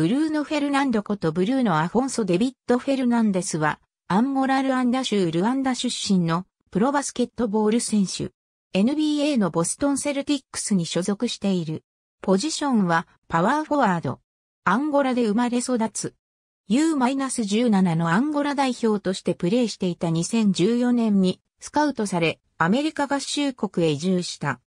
ブルーノ・フェルナンドことブルーノ・アフォンソ・デビッド・フェルナンデスは、アンゴラ・ルアンダ州ルアンダ出身のプロバスケットボール選手。NBA のボストンセルティックスに所属している。ポジションはパワーフォワード。アンゴラで生まれ育つ。U-17 のアンゴラ代表としてプレーしていた2014年にスカウトされ、アメリカ合衆国へ移住した。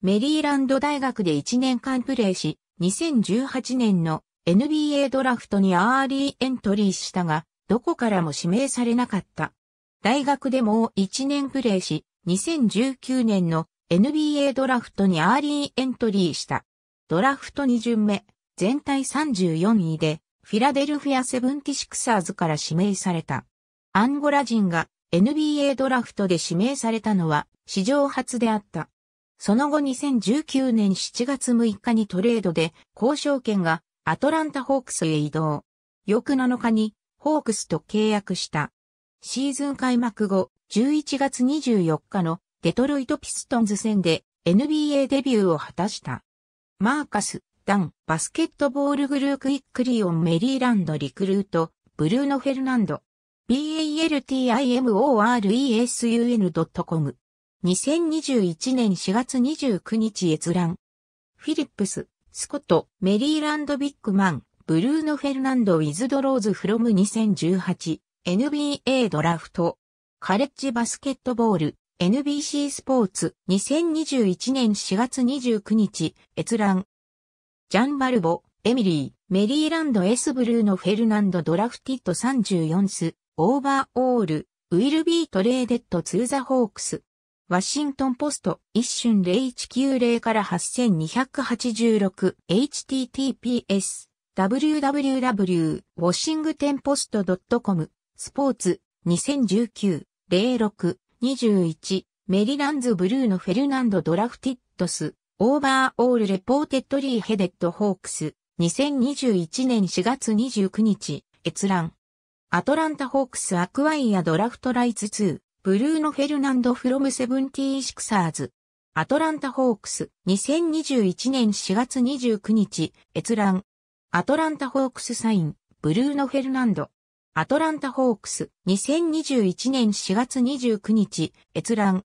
メリーランド大学で1年間プレーし、2018年の NBA ドラフトにアーリーエントリーしたが、どこからも指名されなかった。大学でも1年プレーし、2019年の NBA ドラフトにアーリーエントリーした。ドラフト2巡目、全体34位で、フィラデルフィアセブンティシクサーズから指名された。アンゴラ人が NBA ドラフトで指名されたのは史上初であった。その後2019年7月6日にトレードで交渉権がアトランタホークスへ移動。翌7日にホークスと契約した。シーズン開幕後、11月24日のデトロイトピストンズ戦で NBA デビューを果たした。マーカス、ダン、バスケットボールグルークイックリオンメリーランドリクルート、ブルーノ・フェルナンド。baltimoresun.com 2021年4月29日閲覧。フィリップス。スコット、メリーランドビッグマン、ブルーノ・フェルナンド・ウィズ・ドローズ・フロム2018、NBA ドラフト、カレッジバスケットボール、NBC スポーツ、2021年4月29日、閲覧。ジャン・バルボ、エミリー、メリーランド・エス・ブルーノ・フェルナンド・ドラフティット34ス、オーバーオール、ウィル・ビー・トレーデッド・ツー・ザ・ホークス。ワシントンポスト、一瞬0190から 8286https www.washingtonpost.com スポーツ2019-06-21メリランズブルーのフェルナンドドラフティッドスオーバーオールレポーテッドリーヘデッドホークス2021年4月29日閲覧アトランタホークスアクワイアドラフトライツ2ブルーノ・フェルナンド・フロム・セブンティー・シクサーズ。アトランタ・ホークス、2021年4月29日、閲覧。アトランタ・ホークスサイン、ブルーノ・フェルナンド。アトランタ・ホークス、2021年4月29日、閲覧。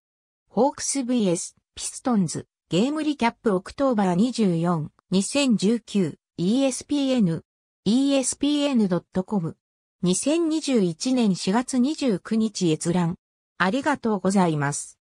ホークス vs、ピストンズ、ゲームリキャップオクトーバー24、2019、ESPN、espn.com。2021年4月29日閲覧。ありがとうございます。